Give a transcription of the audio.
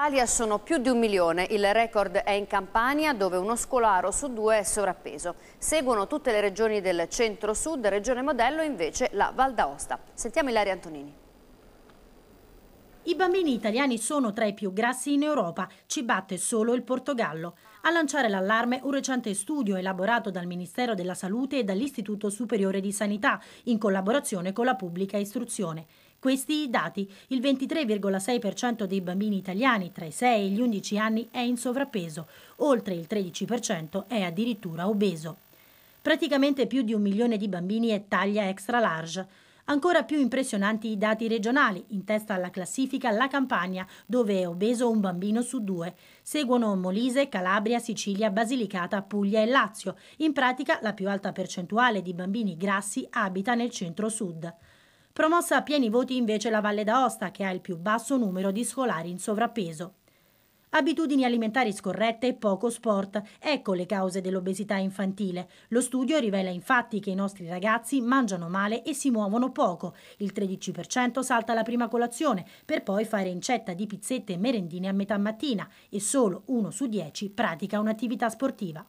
Italia sono più di un milione, il record è in Campania dove uno scolaro su due è sovrappeso. Seguono tutte le regioni del centro-sud, regione modello invece la Val d'Aosta. Sentiamo Ilaria Antonini. I bambini italiani sono tra i più grassi in Europa, ci batte solo il Portogallo. A lanciare l'allarme un recente studio elaborato dal Ministero della Salute e dall'Istituto Superiore di Sanità in collaborazione con la pubblica istruzione. Questi dati, il 23,6% dei bambini italiani tra i 6 e gli 11 anni è in sovrappeso, oltre il 13% è addirittura obeso. Praticamente più di un milione di bambini è taglia extra large. Ancora più impressionanti i dati regionali, in testa alla classifica la Campania, dove è obeso un bambino su due. Seguono Molise, Calabria, Sicilia, Basilicata, Puglia e Lazio. In pratica la più alta percentuale di bambini grassi abita nel centro-sud. Promossa a pieni voti invece la Valle d'Aosta, che ha il più basso numero di scolari in sovrappeso. Abitudini alimentari scorrette e poco sport, ecco le cause dell'obesità infantile. Lo studio rivela infatti che i nostri ragazzi mangiano male e si muovono poco. Il 13% salta la prima colazione per poi fare incetta di pizzette e merendine a metà mattina e solo uno su 10 pratica un'attività sportiva.